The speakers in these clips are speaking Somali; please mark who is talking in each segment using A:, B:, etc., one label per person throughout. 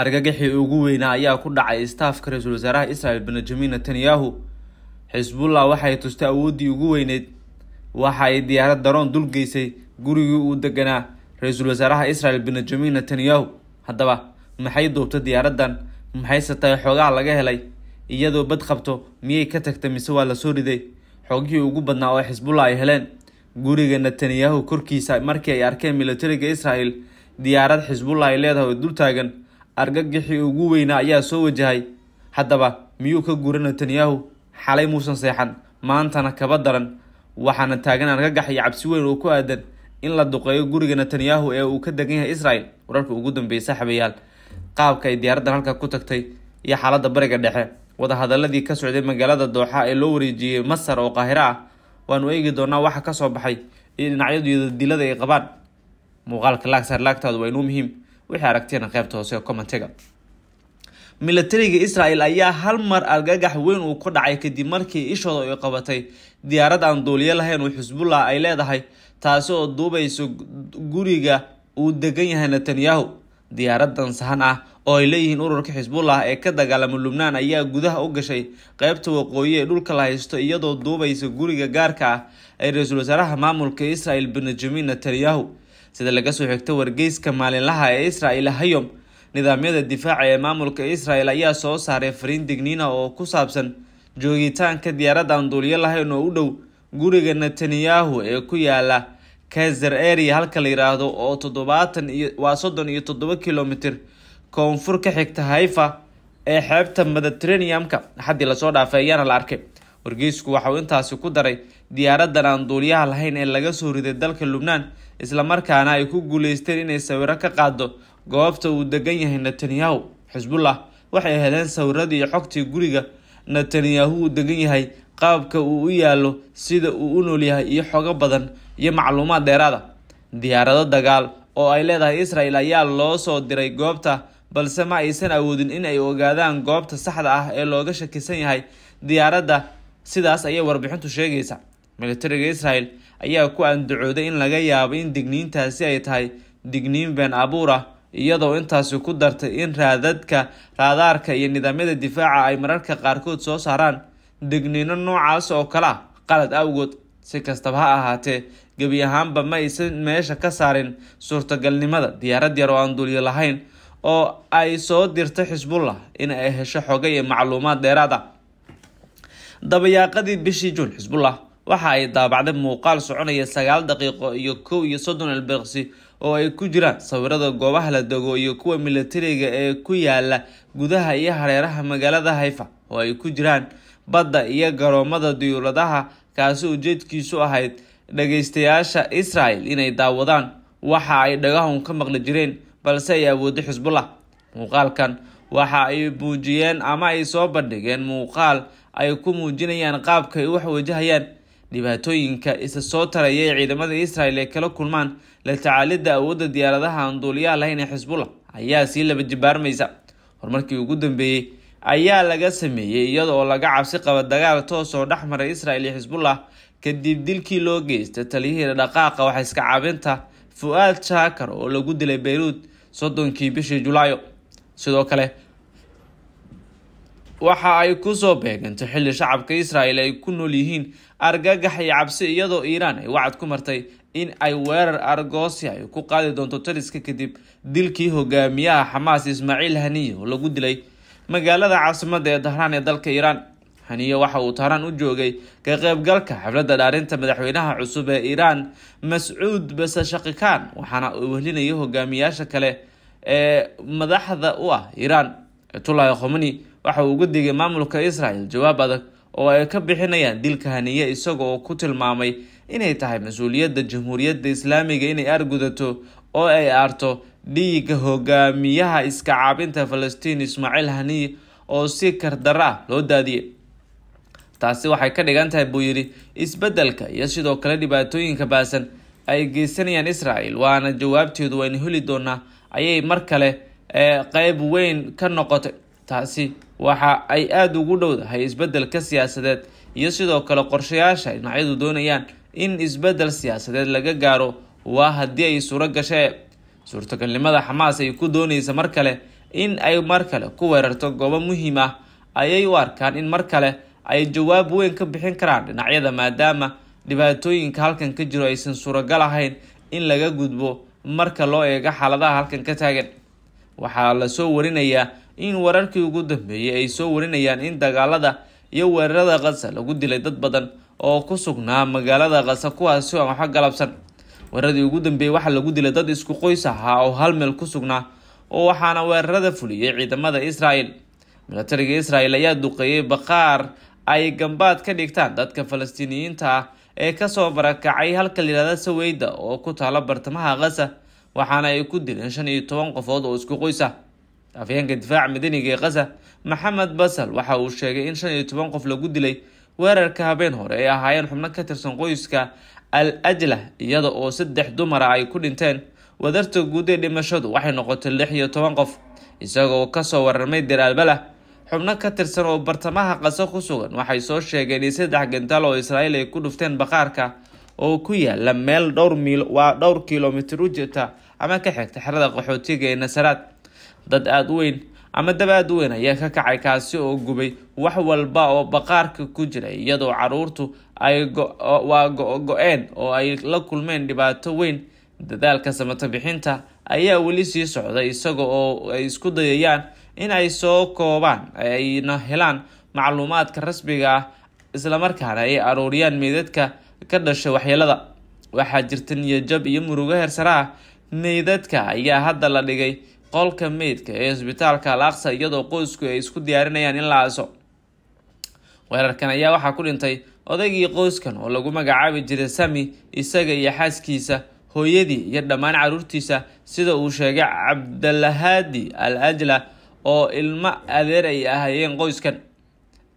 A: argagixii ugu weynaa ayaa ku dhacay istaafka ra-iisul wasaaraha israel benjamin netanyahu xisbullah waxay tustay awooddii ugu weyneyd waxa ay diyaarad daroon dul geysay gurigii uu deganaa ra-iisul wasaaraha israel benjamin netanyahu haddaba maxay duubtay diyaaraddan maxayse tahay xoogaha laga helay iyadoo bad qabto miyay ka tagtay mise waa lasoo riday xoogihii ugu badnaa oo xisbullah ay heleen guriga netanyahu korkiisa markii ay arkeen milatariga israel diyaarad xisbullah ay leedahay oo dul taagan argagixii ugu weynaa ayaa soo wajahay haddaba miyuu ka guura netanyahu xalay muusan seexan maantana kaba daran waxaana taagan argagax iyo cabsi weyn oo ku aadan in la duqeeyo guriga netanyahu ee uu ka degan yahay israel wararka ugu dambeysay xabeyaal qaabka ay diyaaraddan halka ku tagtay iyo xaaladda bariga dhexe wadahadaladii ka socday magaalada dooxa ee loo wareejiyey masar oo qaahiro ah waanu eegi doonaa waxa kasoo baxay iyo dhinacyadu iyo dilada ay qabaan muuqaalka laagsar laagtaadu waa inuu muhiim wixii aragteen qaybta hoose ee commentiga milatariga israel ayaa hal mar argagax weyn uu ku dhacay kadib markii ishooda ay qabatay diyaarad aan duuliyo lahayn oo xisbullah ay leedahay taasi oo duubayso guriga uu degan yahay netanyahu diyaaradan sahan ah oo ay leeyihiin ururka xisbullah ee ka dagaalama lubnaan ayaa gudaha u gashay qeybta waqooyi ee dhulka la haysto iyadoo duubaysa guriga gaarka ah ee ra-iisul wasaaraha maamulka israel benjamin netanyahu sida laga soo xigto wargeyska maalinlaha ee israel hayom nidaamyada difaaca ee maamulka israel ayaa soo saaray fariin digniina ah oo ku saabsan joogitaanka diyaarad aan duuliyo lahayn oo u dhow guriga netanyahu ee ku yaala kazer area halka la yiraahdo oo toddobaatan iyo waa soddon iyo toddoba kilomitir koonfur ka xigta haifa ee xeebta mediterraneum-ka xaddii lasoo dhaafay ayaana la arkay wargeysku waxauu intaasi ku daray diyaaradan aan duulyaha lahayn ee laga soo riday dalka lubnaan isla markaana ay ku guuleysteen inay sawiro ka qaado goobta uu degan yahay netanyahu xisbullah waxay heleen sawiradii xogtii guriga netanyahu uu degan yahay qaabka uu u yaallo sida uu u noolyahay iyo xogo badan iyo macluumaad dheeraada ah. diyaarado dagaal oo ay leedahay israel ayaa loo soo diray goobta balse ma aysan awoodin in ay ogaadaan goobta saxda ah ee looga shakisan yahay diyaaradda sidaas ayay warbixintu sheegaysa militariga israel ayaa ku andacooday in laga yaabo in digniintaasi ay tahay digniin been abuur ah iyadoo intaasi ku dartay in raadadka raadaarka iyo nidaamyada difaaca ay mararka qaarkood soo saaraan digniino noocaas oo kale ah qalad awgood si kastaba ha ahaatee gebi ahaanba ma aysan meesha ka saarin suurtagalnimada diyaarad yar oo aan duulyo lahayn oo ay soo dirtay xisbullah in ay hesho xoga iyo macluumaad dheeraad ah dabayaaqadii bishii juun xisbullah waxa ay daabacday muuqaal soconaya sagaal daqiiqo iyo kow iyo soddon ilbirqsi oo ay ku jiraan sawirada goobaha la dego iyo kuwa milatariga ee ku yaala gudaha iyo hareeraha magaalada hayfa oo ay ku jiraan badda iyo garoomada diyuuradaha kaasi ujeedkiisu ahayd dhageystayaasha israel inay daawadaan waxa ay dhagahun ka maqli jireen balse ay awooddo xisbullah muuqaalkan waxa ay muujiyeen ama ay soo bandhigeen muuqaal ay ku muujinayaan qaabka ay wax wajahayaan dhibaatooyinka isa soo taraya ee ciidamada israel ay kala kulmaan la tacaalidda awoodda diyaaradaha aan duuliyaha lahayn ee xisbullah ayaa sii laba jibaarmaysa horumarkii ugu dambeeyey ayaa laga sameeyey iyada oo laga cabsi qaba dagaal toos oo dhex maray israel iyo xisbullah kadib dilkii loo geystay taliyihii dhaqaaqa waxa iska cabinta fu-aad jaakar oo lagu dilay bayruud soddonkii bishii julaayo sidoo kale waxa ay kusoo beegantay xilli shacabka israel ay ku nool yihiin argagax iyo cabsi iyadoo iiraan ay wacad ku martay in ay weerar argoosi ay ku qaadi doonto taliska kadib dilkii hogaamiyaha xamaas ismaaciil haniye oo lagu dilay magaalada caasimada ee dahraan ee dalka iiraan haniye waxa uu tahraan u joogay ka qeybgalka xafladda dhaarinta madaxweynaha cusub ee iiraan mascuud basashakikaan waxaana uu welinayay hogaamiyaasha kale ee madaxda u ah iiraan etulahi khomani waxa uu uga digay maamulka israel jawaab adag oo ay ka bixinayaan dilka haniye isaga oo ku tilmaamay inay tahay mas-uuliyadda jamhuuriyadda islaamiga inay argudato oo ay aarto dhiigga hogaamiyaha iska caabinta falastiin ismaaciil haniye oo si kardaro ah loo daadiyay taasi waxay ka dhigan tahay buu yidhi isbeddelka iyo sidoo kale dhibaatooyinka baasan ay geysanayaan israel waana jawaabteedu waynu heli doonaa ayay mar kale eh, qeyb weyn ka noqotay taasi waxa ay aada ugu dhowdahay isbeddelka siyaasadeed iyo sidoo kale qorshayaasha dhinacyadu doonayaan in isbeddel siyaasadeed laga gaaro waa haddii ay suuro gashee suurtagalnimada xamaas ay ku doonaysa mar kale in ay mar kale ku weerarto goobo muhiim ah ayay u arkaan in mar kale ay jawaab weyn ka bixin karaan dhinacyada maadaama dhibaatooyinka halkan ka jiro aysan suuragal ahayn in laga gudbo marka loo eego xaaladaha halkan ka taagan waxaa lasoo warinayaa in wararkii ugu dambeeyey ay soo warinayaan in dagaalada iyo weerarada khasa lagu dilay dad badan oo ku sugnaa magaalada khasa kuwaasi oo aan waxba galabsan weeraradii ugu dambeeyey waxaa lagu dilay dad isku qoys ahaa oo hal meel ku sugnaa oo waxaana weerarada fuliyey ciidamada israel milatariga israel ayaa duqeeyey baqaar ay gambaad ka dhigtaan dadka falastiiniyiinta ah ee kasoo barakacay halka layihahda saweyda oo ku taala bartamaha kasa waxaana ay ku dileen shan iyo toban qofood oo isku qoys ah afhayeenka difaaca madaniga ee khaza maxamed basal waxa uu sheegay in shan iyo toban qof lagu dilay weerarka habeen hore ay ahaayeen xubno ka tirsan qoyska al ajla iyada oo saddex dumara ay ku dhinteen wadarta guud ee dhimashadu waxay noqotay lix iyo toban qof isagoo kasoo warramay deer albalah xubno ka tirsan oo bartamaha khaso ku sugan waxay soo sheegeen in saddex gantaal oo israa'iil ay ku dhufteen baqaarka oo ku yaala meel dhowr miil waa dhowr kilomitir u jirta ama ka xigta xerada qaxootiga ee nasaraad dad aada u weyn ama dab aada u weyn ayaa ka kacay kaasi oo gubay wax walba oo baqaarka ku jira iyadoo caruurtu ay waa go een oo ay la kulmeen dhibaato weyn dadaalka samato bixinta ayaa weli sii socda isaga oo ay isku dayayaan in ay soo koobaan ayna helaan macluumaadka rasmiga ah islamarkaana ay aruuriyaan meydadka ka dhasha waxyeelada waxaa jirta niyajab iyo murugo heersara ah. meydadka ayaa hadda la dhigay qolka meydka ee isbitaalka al aqsa iyadoo qoysku ay isku diyaarinayaan in la aaso weerarkan ayaa waxaa ku dhintay odaygii qoyskan oo lagu magacaabi jiray sami isaga iyo xaaskiisa hooyadii iyo dhammaan caruurtiisa sida uu sheegay cabdalahaadi al ajla oo ilmo adeer ay ahaayeen qoyskan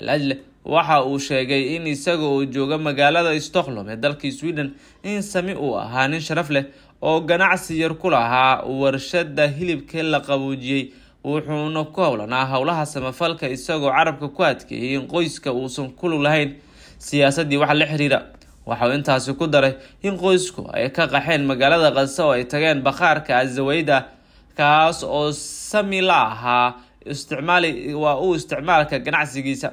A: al ajla waxa uu sheegay in isaga oo jooga magaalada stockholm ee dalkii sweden in sami uu ahaa nin sharaf leh oo ganacsi yar ku lahaa warshada hilibka la qaboojiyey wuxuuna ku howlanaa howlaha samafalka isagoo carabka ku adkeeyay in qoyska uusan kulug lahayn siyaasadii wax la xiriira waxauu intaasi ku daray in qoysku ay ka qaxeen magaalada qase oo ay tageen bakhaarka azawayda kaas oo sami la ahaa isticmaali waa uu isticmaalka ganacsigiisa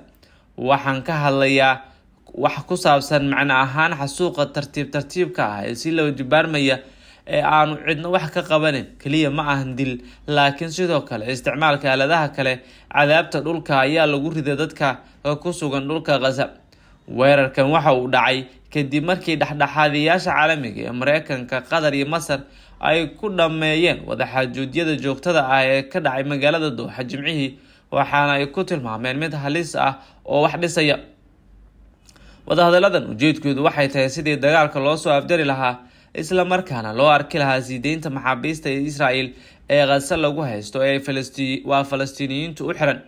A: waxaan ka hadlayaa wax ku saabsan macno ahaan xasuuqa tartiib tartiibka ah ee si loo jibaarmaya ee aanu cidna wax ka qabanin keliya ma ahan dil laakiin sidoo kale isticmaalka aaladaha kale cadaabta dhulka ayaa lagu riday dadka ku sugan dhulka khasa weerarkan waxa uu dhacay kadib markii dhexdhexaadiyaasha caalamiga ee mareykanka qatar iyo masar ay ku dhammeeyeen wadaxaajuudyada joogtada ah ee ka dhacay magaalada dooxa jimcihii waxaana ay ku tilmaameen mid halis ah oo wax dhisaya wadahadalladan ujeedkoodu waxay tahay sidii dagaalka loo soo afjari lahaa isla markaana loo arki lahaa siideynta maxaabiista ee israel ee khaza lagu haysto ee waa falastiiniyiintu u xiran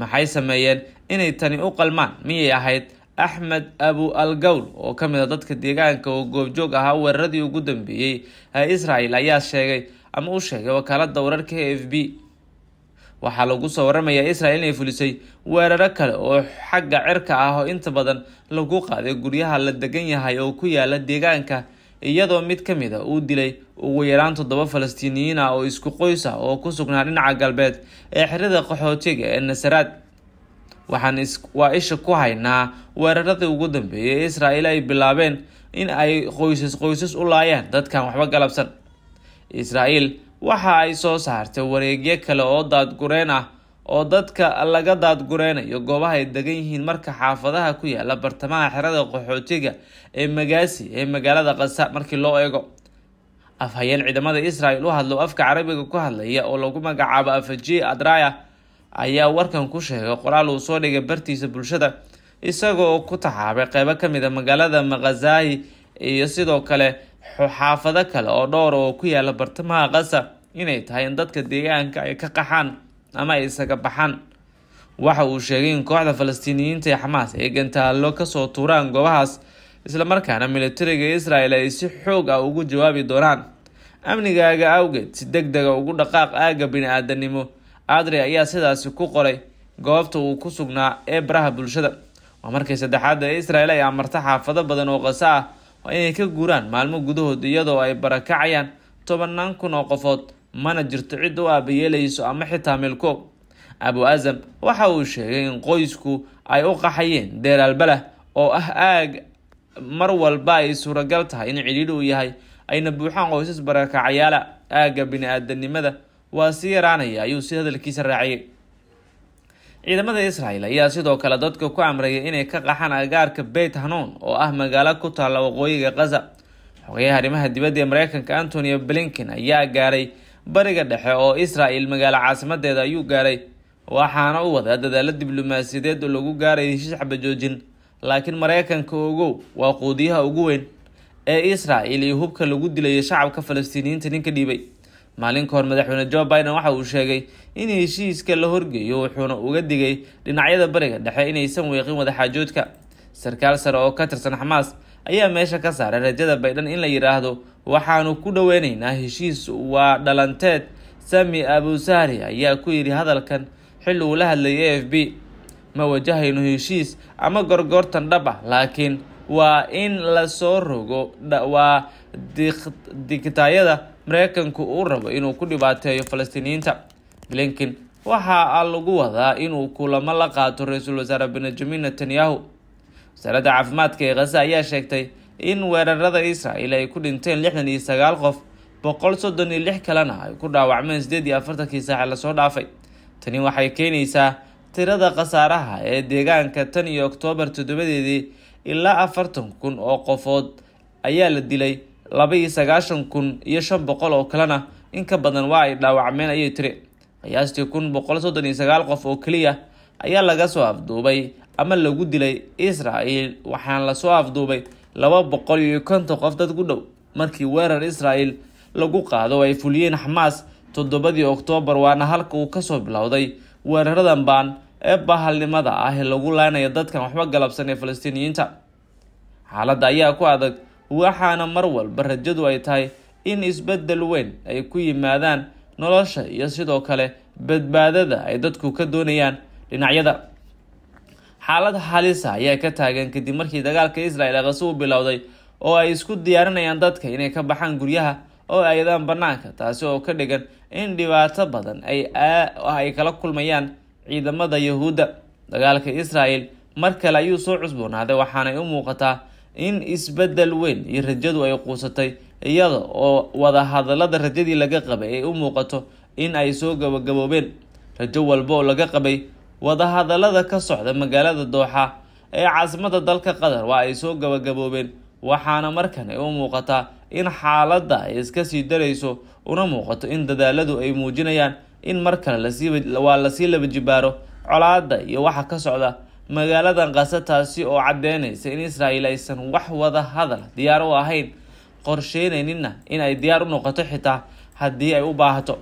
A: maxay sameeyeen inay tani u qalmaan miyay ahayd axmed abu al gawl oo ka mid a ah dadka deegaanka oo goobjoog ahaa weeraradii ugu dambeeyey ee israel ayaa sheegay ama u sheegay wakaaladda wararka e f b waxaa lagu soo waramayaa israel inay fulisay weeraro kale oo xagga cirka ah oo inta badan lagu qaaday guryaha la degan yahay oo ku yaala deegaanka iyadoo mid ka mid a ah uu dilay ugu yaraan toddoba falastiiniyiin ah oo isku qoys ah oo ku sugnaa dhinaca galbeed ee xirada qaxootiga ee nasaraad waxaan waa isha ku haynaa weeraradii ugu dambeeyay ee israel ay bilaabeen in ay qoysas qoysas u laayaan dadkan waxba galabsan israel waxa ay soo saartay wareegyo kale oo daadgureen ah oo dadka laga daadgureynayo goobaha ay degan yihiin marka xaafadaha ku yaala bartamaha xerada qaxootiga ee magaasi ee magaalada khasa markii loo eego afhayeen ciidamada israel u hadlo afka carabiga ku hadlaya oo lagu magacaabo afaji adraya ayaa warkan ku sheegay qoraal uu soo dhigay bartiisa bulshada isagoo ku taxaabay qeybo kamid a ah magaalada makazahi iyo sidoo kale xaafado kale oo dhowr oo ku yaalla bartamaha qasar inay tahay in dadka deegaanka ay ka qaxaan ama ay isaga baxaan waxa uu sheegay in kooxda falastiiniyiinta ee xamaas ay gantaallo kasoo tuuraan goobahaas islamarkaana milatariga israel ay si xoog ah ugu jawaabi doonaan amnigaaga awgeed si deg dega ugu dhaqaaq aagga bini-aadanimo adri ayaa sidaasi ku qoray goobta uu ku sugnaa ee baraha bulshada waa markii saddexaad ee israel ay amarta xaafado badan oo qasa ah waa inay ka guuraan maalmo gudahood iyadoo ay barakacayaan tobanaan kun oo qofood mana jirto cid u aabayeelayso ama xitaa milkoob abu azam waxa uu sheegay in qoysku ay u qaxayeen deer albalah oo ah aag mar walba ay suuragal tahay in cidhiidhi uu yahay ayna buuxaan qoysas barakacayaala aagga bini-aadanimada waa sii yaraanaya ayuu si hadalkiisa raaciyay ciidamada israel ayaa sidoo kale dadka ku amrayay inay ka qaxaan agaarka beyt hanuun oo ah magaalo ku taalla waqooyiga khaza xogayaha arrimaha dibadda ee mareykanka antonio blinkin ayaa gaaray bariga dhexe oo israel magaalo caasimadeeda ayuu gaaray waxaana u wadaa dadaalo diblomaasiyadeed oo lagu gaaray heshiis xabajoojin laakiin mareykanka ogow waa quudiyaha ugu weyn ee israel iyo hubka lagu dilayo shacabka falastiiniyiinta ninka dhiibay maalin ka kahor madaxweyne jo biden waxa uu sheegay in heshiiska la horgeeyo wuxuuna uga digay dhinacyada bariga dhexe inaysan weeqin wadaxaajoodka sarkaal sare oo ka tirsan xamaas ayaa meesha ka saaray rajada baydhan in la yidhaahdo waxaanu ku dhoweyneynaa heshiis waa dhalanteed sami abusahri ayaa ku yidhi hadalkan xilli uu la hadlayay a f b ma wajahayno heshiis ama gorgoortan dhab ah laakiin waa in lasoo rogo waa digtaayada maraykanku uu rabo inuu ku dhibaateeyo falastiiniyiinta blinkin waxa lagu wadaa inuu kulamo la qaato ra-iisul wasaare benjamin netanyahu wasaaradda caafimaadka ee khaza ayaa sheegtay in weerarada israel ay ku dhinteen lixdan iyo sagaal qof boqol soddon iyo lix kalena ay ku dhaawacmeen sideed iyo afartankii saaxe lasoo dhaafay tani waxay keenaysaa tirada khasaaraha ee deegaanka tan iyo oktoobar toddobadeedii ilaa afartan kun oo qofood ayaa la dilay laba iyo sagaashan kun iyo shan boqol oo kalena in ka badan waa ay dhaawacmeen ayay tiri qiyaastii kun boqol soddon iyo sagaal qof oo keliya ayaa laga soo afduubay ama lagu dilay israel waxaana lasoo afduubay laba boqol iyo konta qof dad ku dhow markii weerar israel lagu qaado oo ay fuliyeen xamaas toddobadii oktoobar waana halka uu kasoo bilowday weeraradan baan ee bahalnimada ah ee lagu laynaya dadkan waxba galabsan ee falastiiniyiinta xaaladda ayaa ku adag waxaana mar walba rajadu ay tahay in isbeddel weyn ay ku yimaadaan nolosha iyo sidoo kale badbaadada ay dadku ka doonayaan dhinacyada xaalad halisa ah ayaa ka taagan kadib markii dagaalka israel eqasi u bilowday oo ay isku diyaarinayaan dadka inay ka baxaan guryaha oo aadaan banaanka taasi oo ka dhigan in dhibaato badan ay kala kulmayaan ciidamada yahuudda dagaalka israel mar kale ayuu soo cusboonaaday waxaanay u muuqataa in isbeddel weyn iyo rajadu ay quusatay iyada oo wadahadalada rajadii laga qabay ay u muuqato in ay soo gabagaboobeen rajo walba oo laga qabay wadahadalada ka socda magaalada dooxa ee caasimada dalka qatar waa ay soo gabagaboobeen waxaana markan ay u muuqataa in xaaladda ay iska sii darayso una muuqato in dadaaladu ay muujinayaan in mar kale waa lasii laba jibaaro colaada iyo waxa ka socda magaaladan khaza taasi oo caddeynaysa in israa'iil aysan wax wada hadal diyaar u ahayn qorsheynaynina in ay diyaar u noqoto xitaa haddii ay u baahato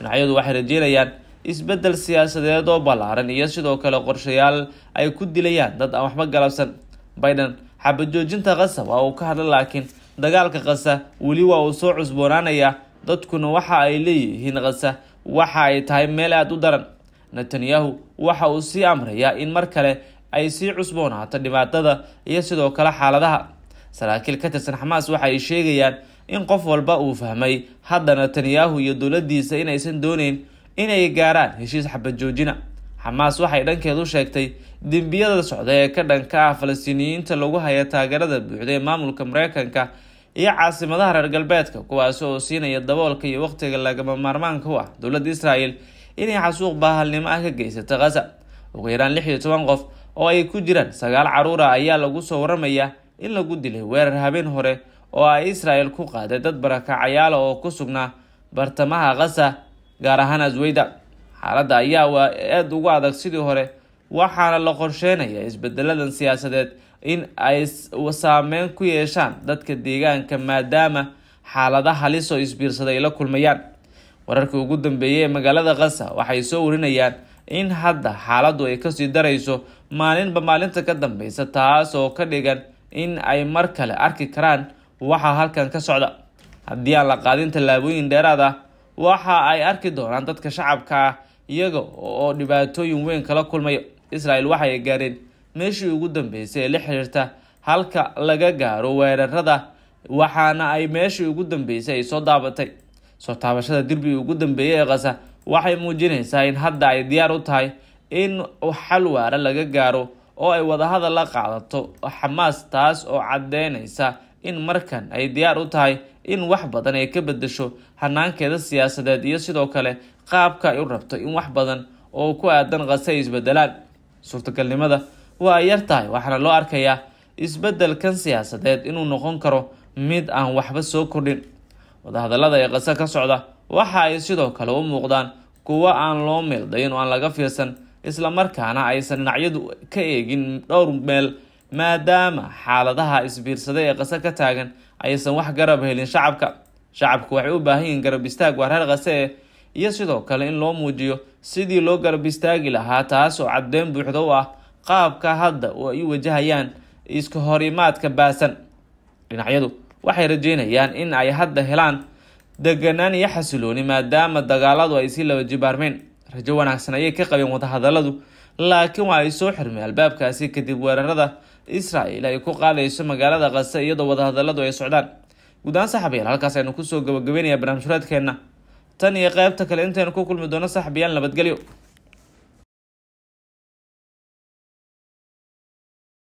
A: dhinacyadu waxay rajeynayaan isbeddel siyaasadeed oo ballaaran iyo sidoo kale qorshayaal ay ku dilayaan dad aan waxba galabsan biden xabajoojinta khaza waa uu ka hadla laakiin dagaalka khaza weli waa uu soo cusboonaanayaa dadkuna waxa ay leeyihiin khaza waxa ay tahay meel aada u daran netanyahu waxa uu sii amrayaa in mar kale ay sii cusboonaato dhibaatada iyo sidoo kale xaaladaha saraakiil ka tirsan xamaas waxa ay sheegayaan in qof walba uu fahmay hadda netanyahu iyo dowladiisa inaysan dooneyn inay gaaraan heshiis xabajoojina xamaas waxay dhankeed u sheegtay dembiyada socda ee ka dhanka ah falastiiniyiinta lagu haya taageerada buuxda ee maamulka mareykanka iyo caasimadaha reer galbeedka kuwaasi oo siinaya daboolka iyo waqtiga lagama maarmaanka u ah dowladda israel inay xasuuq baahalnimo ah ka geysata khaza ugu yaraan lix iyo toban qof oo ay ku jiraan sagaal caruura ah ayaa lagu soo warramayaa in lagu dilay weerar habeen hore oo ay israel ku qaaday dad barakacayaala ah oo ku sugnaa bartamaha khaza gaar ahaan asweyda xaaladda ayaa waa aad ugu adag sidii hore waxaana la qorsheenayaa isbedeladan siyaasadeed in ay saameyn ku yeeshaan dadka deegaanka maadaama xaalada halis oo isbiirsaday ay la kulmayaan wararkii ugu dambeeyey ee magaalada khasa waxay soo warinayaan in hadda xaaladdu ay kasii darayso maalinba maalinta ka dambeysa taas oo ka dhigan in ay mar kale arki karaan waxaa halkan ka socda haddii aan la qaadin tallaabooyin dheeraad ah waxa ay arki doonaan dadka shacabka ah iyaga oo dhibaatooyin weyn kala kulmayo israel waxa ay gaareen meeshii ugu dambeysay ee la xiriirta halka laga gaaro weerarada waxaana ay meeshii ugu dambeysay ay soo daabatay soo taabashada derbigii ugu dambeeyay ee kasa waxay muujinaysaa in hadda ay diyaar u tahay in xal waara laga gaaro oo ay wadahadal la qaadato xamaas taas oo cadeynaysa in markan ay diyaar u tahay in wax badan ay ka bedesho hanaankeeda siyaasadeed iyo sidoo kale qaabka ay u rabto in wax badan oo ku aadan khase ay isbedelaan suurtagalnimada waa yar tahay waxaana loo arkayaa isbedelkan siyaasadeed inuu noqon karo mid aan waxba soo kordhin wadahadallada ee qase ka socda waxa ay sidoo kale u muuqdaan kuwo aan loo meeldayn oo aan laga fiirsan islamarkaana aysan dhinacyadu ka eegin dhowr meel maadaama xaaladaha isbiirsada ee qase ka taagan aysan wax garab helin shacabka shacabku waxay u baahan yihiin garab istaag waa reer kase e eh, iyo sidoo kale in loo muujiyo sidii loo garab istaagi lahaa taas oo caddeyn buuxda u ah qaabka hadda oo ay wajahayaan iska horimaadka baasan dhinacyadu waxay rajeynayaan in ay hadda helaan deganaan iyo xasilooni maadaama dagaaladu ay sii laba jibaarmeen rajo wanaagsan ayay ka qabeen wadahadaladu laakiin waa ay soo xirmay albaabkaasi kadib weerarada israel ay ku qaadayso magaalada qase iyadoo wadahadaladu ay socdaan guudahaan saxabayaal halkaas aynu kusoo gabagabeynaya barnaamij hureedkeenna tan iyo qeybta kale intaynu ku kulmi doono saxabayaal nabadgelyo